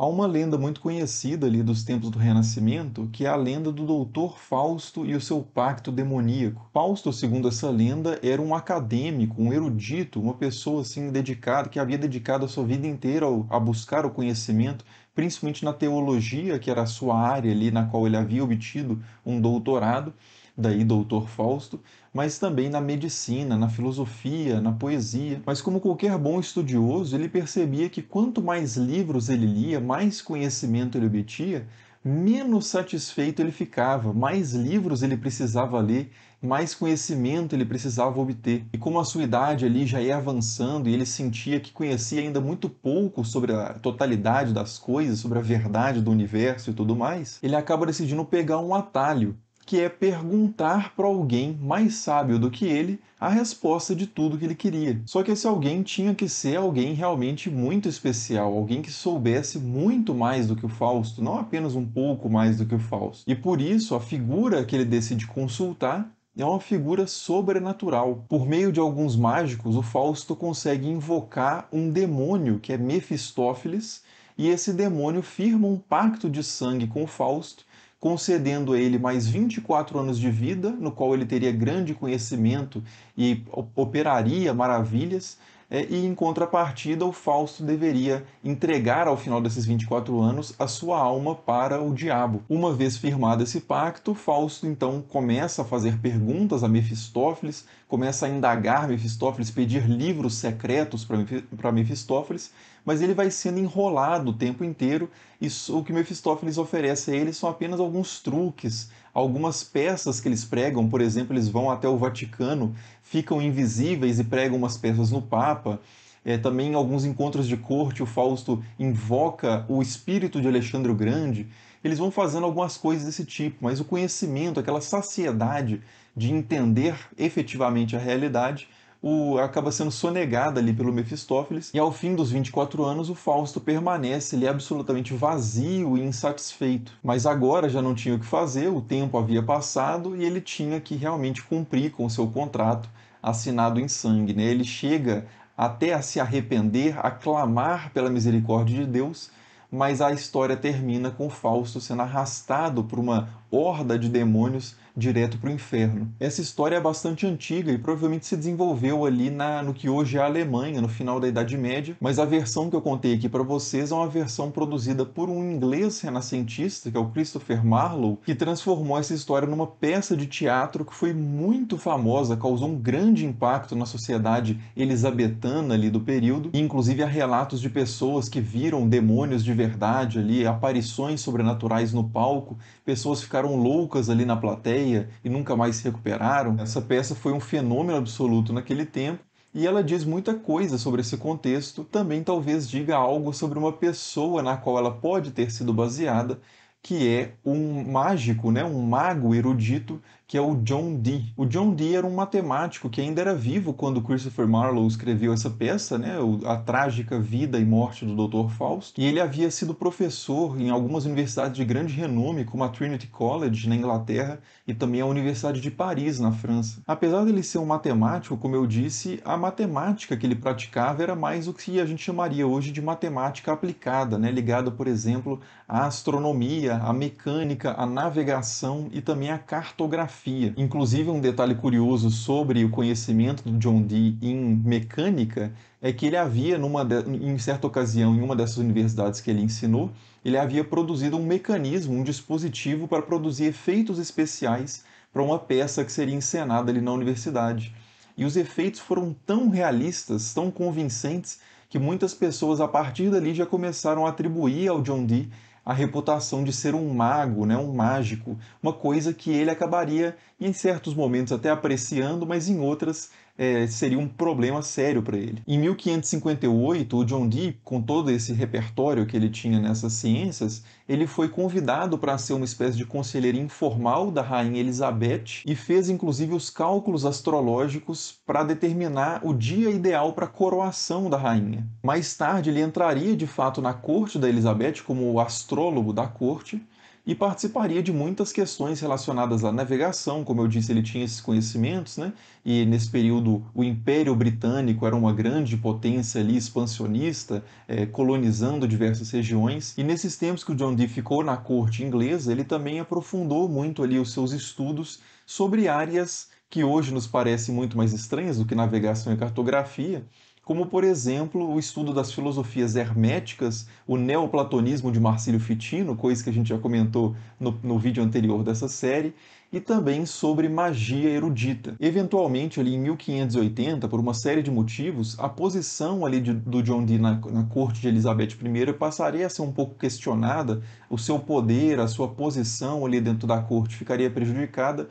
Há uma lenda muito conhecida ali dos tempos do Renascimento, que é a lenda do doutor Fausto e o seu pacto demoníaco. Fausto, segundo essa lenda, era um acadêmico, um erudito, uma pessoa assim dedicada, que havia dedicado a sua vida inteira a buscar o conhecimento, principalmente na teologia, que era a sua área ali na qual ele havia obtido um doutorado daí doutor Fausto, mas também na medicina, na filosofia, na poesia. Mas como qualquer bom estudioso, ele percebia que quanto mais livros ele lia, mais conhecimento ele obtinha, menos satisfeito ele ficava, mais livros ele precisava ler, mais conhecimento ele precisava obter. E como a sua idade ali já ia avançando e ele sentia que conhecia ainda muito pouco sobre a totalidade das coisas, sobre a verdade do universo e tudo mais, ele acaba decidindo pegar um atalho que é perguntar para alguém mais sábio do que ele a resposta de tudo que ele queria. Só que esse alguém tinha que ser alguém realmente muito especial, alguém que soubesse muito mais do que o Fausto, não apenas um pouco mais do que o Fausto. E por isso a figura que ele decide consultar é uma figura sobrenatural. Por meio de alguns mágicos, o Fausto consegue invocar um demônio que é Mefistófeles, e esse demônio firma um pacto de sangue com o Fausto concedendo a ele mais 24 anos de vida, no qual ele teria grande conhecimento e operaria maravilhas, é, e, em contrapartida, o Fausto deveria entregar ao final desses 24 anos a sua alma para o diabo. Uma vez firmado esse pacto, Fausto então começa a fazer perguntas a Mefistófeles, começa a indagar Mefistófeles, pedir livros secretos para Mefistófeles, mas ele vai sendo enrolado o tempo inteiro e o que Mefistófeles oferece a ele são apenas alguns truques, Algumas peças que eles pregam, por exemplo, eles vão até o Vaticano, ficam invisíveis e pregam umas peças no Papa. É, também em alguns encontros de corte, o Fausto invoca o espírito de Alexandre o Grande. Eles vão fazendo algumas coisas desse tipo, mas o conhecimento, aquela saciedade de entender efetivamente a realidade, o, acaba sendo sonegada ali pelo Mefistófeles, e ao fim dos 24 anos o Fausto permanece ali absolutamente vazio e insatisfeito. Mas agora já não tinha o que fazer, o tempo havia passado e ele tinha que realmente cumprir com seu contrato assinado em sangue. Né? Ele chega até a se arrepender, a clamar pela misericórdia de Deus, mas a história termina com o Fausto sendo arrastado por uma horda de demônios direto para o inferno. Essa história é bastante antiga e provavelmente se desenvolveu ali na, no que hoje é a Alemanha, no final da Idade Média, mas a versão que eu contei aqui para vocês é uma versão produzida por um inglês renascentista, que é o Christopher Marlowe, que transformou essa história numa peça de teatro que foi muito famosa, causou um grande impacto na sociedade elisabetana ali do período, e inclusive há relatos de pessoas que viram demônios de verdade ali, aparições sobrenaturais no palco, pessoas ficaram ficaram loucas ali na plateia e nunca mais se recuperaram. Essa peça foi um fenômeno absoluto naquele tempo e ela diz muita coisa sobre esse contexto, também talvez diga algo sobre uma pessoa na qual ela pode ter sido baseada que é um mágico, né, um mago erudito, que é o John Dee. O John Dee era um matemático que ainda era vivo quando Christopher Marlowe escreveu essa peça, né, a trágica vida e morte do Dr. Fausto, e ele havia sido professor em algumas universidades de grande renome, como a Trinity College na Inglaterra e também a Universidade de Paris na França. Apesar dele ser um matemático, como eu disse, a matemática que ele praticava era mais o que a gente chamaria hoje de matemática aplicada, né, ligada, por exemplo, à astronomia, a mecânica, a navegação e também a cartografia. Inclusive, um detalhe curioso sobre o conhecimento do John Dee em mecânica é que ele havia, numa de... em certa ocasião, em uma dessas universidades que ele ensinou, ele havia produzido um mecanismo, um dispositivo para produzir efeitos especiais para uma peça que seria encenada ali na universidade. E os efeitos foram tão realistas, tão convincentes, que muitas pessoas a partir dali já começaram a atribuir ao John Dee a reputação de ser um mago, né, um mágico, uma coisa que ele acabaria, em certos momentos, até apreciando, mas em outras é, seria um problema sério para ele. Em 1558, o John Dee, com todo esse repertório que ele tinha nessas ciências, ele foi convidado para ser uma espécie de conselheiro informal da rainha Elizabeth e fez inclusive os cálculos astrológicos para determinar o dia ideal para a coroação da rainha. Mais tarde, ele entraria de fato na corte da Elizabeth como o astrólogo da corte e participaria de muitas questões relacionadas à navegação, como eu disse, ele tinha esses conhecimentos, né? E nesse período o Império Britânico era uma grande potência ali expansionista, é, colonizando diversas regiões. E nesses tempos que o John Dee ficou na corte inglesa, ele também aprofundou muito ali os seus estudos sobre áreas que hoje nos parecem muito mais estranhas do que navegação e cartografia, como, por exemplo, o estudo das filosofias herméticas, o neoplatonismo de Marcílio Fitino, coisa que a gente já comentou no, no vídeo anterior dessa série, e também sobre magia erudita. Eventualmente, ali em 1580, por uma série de motivos, a posição ali de, do John Dee na, na, corte de Elizabeth I passaria a ser um pouco questionada, o seu poder, a sua posição ali dentro da corte ficaria prejudicada,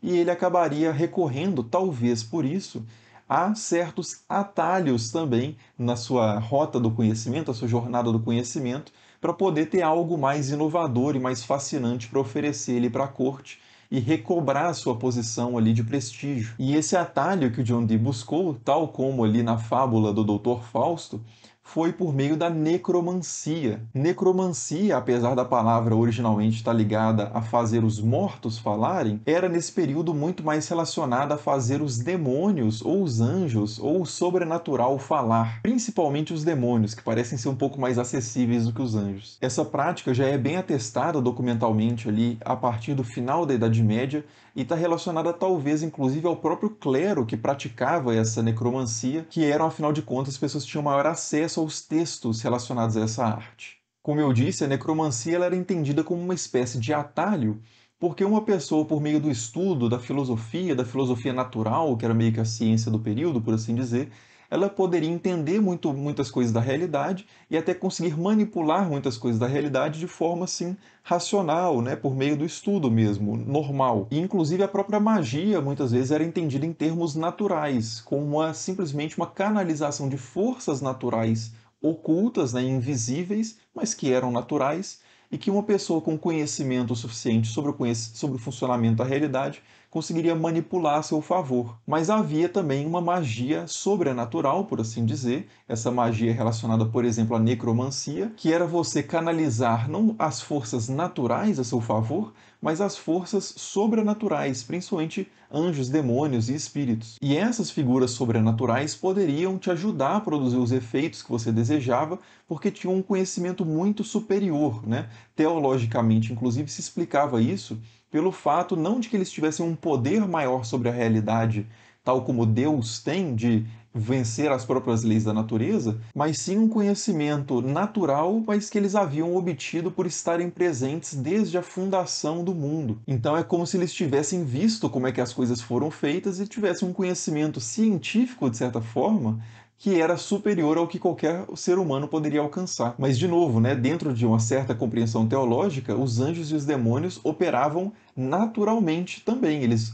e ele acabaria recorrendo, talvez por isso, há certos atalhos também na sua rota do conhecimento, a sua jornada do conhecimento, para poder ter algo mais inovador e mais fascinante para oferecer ele para a corte e recobrar a sua posição ali de prestígio. E esse atalho que o John Dee buscou, tal como ali na fábula do Dr. Fausto, foi por meio da necromancia. Necromancia, apesar da palavra originalmente estar ligada a fazer os mortos falarem, era nesse período muito mais relacionada a fazer os demônios ou os anjos ou o sobrenatural falar, principalmente os demônios, que parecem ser um pouco mais acessíveis do que os anjos. Essa prática já é bem atestada documentalmente ali a partir do final da Idade Média e está relacionada talvez inclusive ao próprio clero que praticava essa necromancia, que eram afinal de contas pessoas que tinham maior acesso quais os textos relacionados a essa arte. Como eu disse, a necromancia era entendida como uma espécie de atalho, porque uma pessoa, por meio do estudo da filosofia, da filosofia natural, que era meio que a ciência do período, por assim dizer, ela poderia entender muito, muitas coisas da realidade e até conseguir manipular muitas coisas da realidade de forma assim racional, né, por meio do estudo mesmo, normal. E, inclusive a própria magia muitas vezes era entendida em termos naturais, como uma, simplesmente uma canalização de forças naturais ocultas, né, invisíveis, mas que eram naturais e que uma pessoa com conhecimento suficiente sobre o, sobre o funcionamento da realidade conseguiria manipular a seu favor. Mas havia também uma magia sobrenatural, por assim dizer, essa magia é relacionada, por exemplo, à necromancia, que era você canalizar não as forças naturais a seu favor, mas as forças sobrenaturais, principalmente anjos, demônios e espíritos. E essas figuras sobrenaturais poderiam te ajudar a produzir os efeitos que você desejava, porque tinham um conhecimento muito superior, né? Teologicamente, inclusive, se explicava isso pelo fato não de que eles tivessem um poder maior sobre a realidade, tal como Deus tem de vencer as próprias leis da natureza, mas sim um conhecimento natural, mas que eles haviam obtido por estarem presentes desde a fundação do mundo. Então é como se eles tivessem visto como é que as coisas foram feitas e tivessem um conhecimento científico de certa forma que era superior ao que qualquer ser humano poderia alcançar. Mas, de novo, né, dentro de uma certa compreensão teológica, os anjos e os demônios operavam naturalmente também. Eles,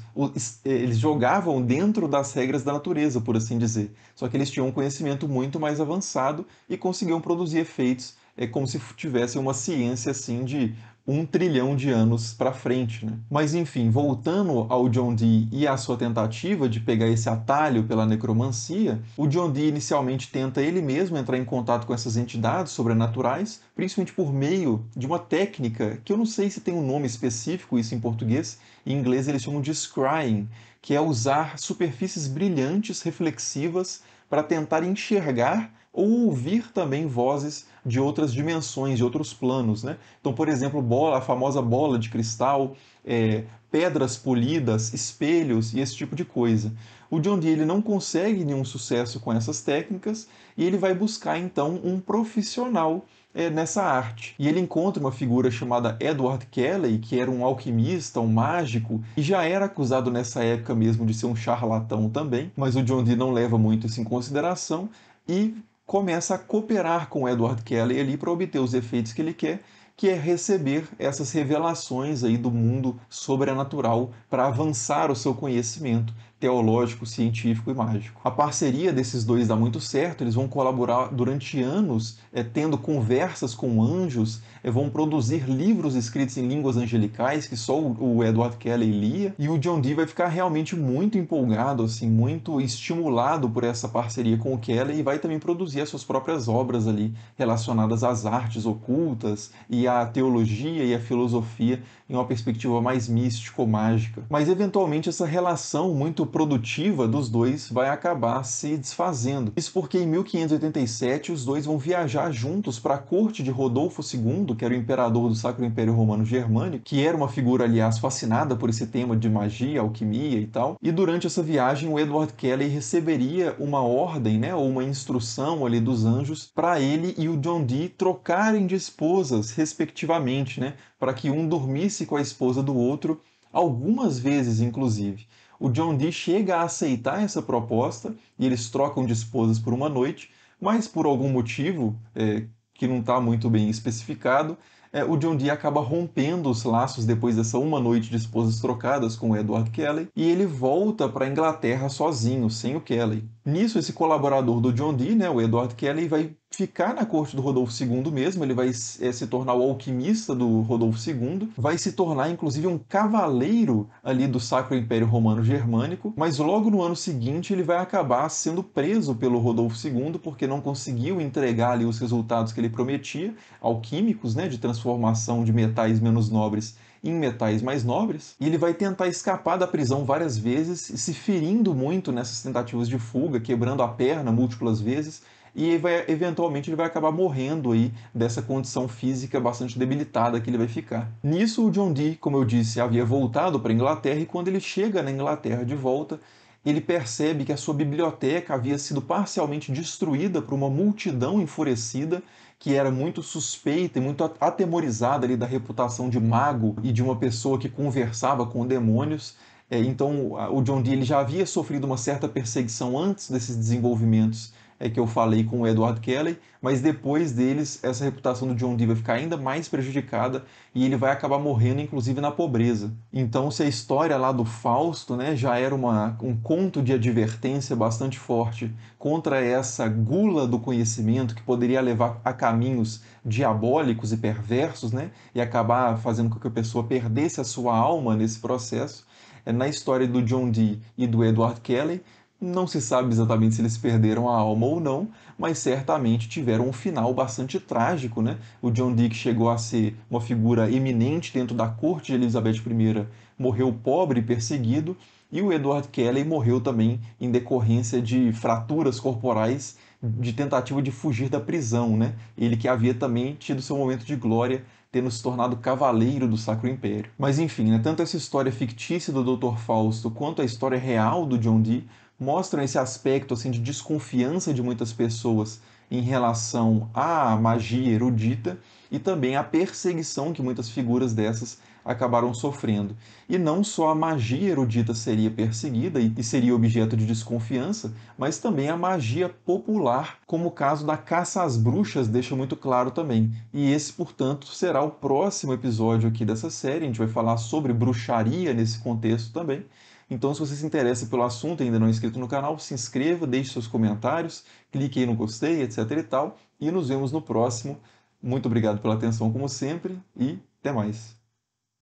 eles jogavam dentro das regras da natureza, por assim dizer. Só que eles tinham um conhecimento muito mais avançado e conseguiam produzir efeitos é como se tivessem uma ciência assim de um trilhão de anos para frente. Né? Mas enfim, voltando ao John Dee e à sua tentativa de pegar esse atalho pela necromancia, o John Dee inicialmente tenta ele mesmo entrar em contato com essas entidades sobrenaturais, principalmente por meio de uma técnica que eu não sei se tem um nome específico isso em português, em inglês eles chamam de scrying, que é usar superfícies brilhantes reflexivas para tentar enxergar ou ouvir também vozes de outras dimensões, de outros planos. Né? Então, por exemplo, bola, a famosa bola de cristal, é, pedras polidas, espelhos e esse tipo de coisa. O John Dee ele não consegue nenhum sucesso com essas técnicas e ele vai buscar então um profissional é, nessa arte. E ele encontra uma figura chamada Edward Kelly, que era um alquimista, um mágico, e já era acusado nessa época mesmo de ser um charlatão também, mas o John Dee não leva muito isso em consideração e começa a cooperar com Edward Kelly ali para obter os efeitos que ele quer, que é receber essas revelações aí do mundo sobrenatural para avançar o seu conhecimento teológico, científico e mágico. A parceria desses dois dá muito certo, eles vão colaborar durante anos, é, tendo conversas com anjos, é, vão produzir livros escritos em línguas angelicais que só o, Edward Kelly lia, e o John Dee vai ficar realmente muito empolgado, assim, muito estimulado por essa parceria com o Kelly e vai também produzir as suas próprias obras ali relacionadas às artes ocultas e à teologia e à filosofia em uma perspectiva mais místico-mágica. Mas eventualmente essa relação muito produtiva dos dois vai acabar se desfazendo. Isso porque em 1587 os dois vão viajar juntos para a corte de Rodolfo II, que era o imperador do Sacro Império Romano Germânico, que era uma figura, aliás, fascinada por esse tema de magia, alquimia e tal. E durante essa viagem o Edward Kelly receberia uma ordem, né, ou uma instrução ali dos anjos para ele e o John Dee trocarem de esposas, respectivamente, né, para que um dormisse disse com a esposa do outro, algumas vezes inclusive. O John Dee chega a aceitar essa proposta e eles trocam de esposas por uma noite, mas por algum motivo é, que não está muito bem especificado, é, o John Dee acaba rompendo os laços depois dessa uma noite de esposas trocadas com o Edward Kelly e ele volta para a Inglaterra sozinho, sem o Kelly. Nisso, esse colaborador do John Dee, né, o Edward Kelly, vai ficar na corte do Rodolfo II mesmo, ele vai é, se tornar o alquimista do Rodolfo II, vai se tornar inclusive um cavaleiro ali do Sacro Império Romano Germânico, mas logo no ano seguinte ele vai acabar sendo preso pelo Rodolfo II porque não conseguiu entregar ali os resultados que ele prometia, alquímicos, né, de transformação de metais menos nobres em metais mais nobres, e ele vai tentar escapar da prisão várias vezes, e se ferindo muito nessas tentativas de fuga, quebrando a perna múltiplas vezes, e vai, eventualmente ele vai acabar morrendo aí dessa condição física bastante debilitada que ele vai ficar. Nisso o John Dee, como eu disse, havia voltado para a Inglaterra e quando ele chega na Inglaterra de volta, ele percebe que a sua biblioteca havia sido parcialmente destruída por uma multidão enfurecida que era muito suspeita e muito atemorizada ali da reputação de mago e de uma pessoa que conversava com demônios. É, então, o John Dee ele já havia sofrido uma certa perseguição antes desses desenvolvimentos é que eu falei com o Edward Kelly, mas depois deles essa reputação do John Dee vai ficar ainda mais prejudicada e ele vai acabar morrendo inclusive na pobreza. Então se a história lá do Fausto, né, já era uma, um conto de advertência bastante forte contra essa gula do conhecimento que poderia levar a caminhos diabólicos e perversos, né, e acabar fazendo com que a pessoa perdesse a sua alma nesse processo, é, na história do John Dee e do Edward Kelly, não se sabe exatamente se eles perderam a alma ou não, mas certamente tiveram um final bastante trágico. Né? O John Dick chegou a ser uma figura eminente dentro da corte de Elizabeth I, morreu pobre e perseguido, e o Edward Kelly morreu também em decorrência de fraturas corporais de tentativa de fugir da prisão. Né? Ele que havia também tido seu momento de glória tendo se tornado cavaleiro do Sacro Império. Mas enfim, né, tanto essa história fictícia do Dr. Fausto quanto a história real do John Dee mostram esse aspecto assim de desconfiança de muitas pessoas em relação à magia erudita e também à perseguição que muitas figuras dessas acabaram sofrendo. E não só a magia erudita seria perseguida e seria objeto de desconfiança, mas também a magia popular, como o caso da caça às bruxas deixa muito claro também. E esse, portanto, será o próximo episódio aqui dessa série. A gente vai falar sobre bruxaria nesse contexto também. Então, se você se interessa pelo assunto e ainda não é inscrito no canal, se inscreva, deixe seus comentários, clique aí no gostei, etc e tal. E nos vemos no próximo. Muito obrigado pela atenção, como sempre, e até mais.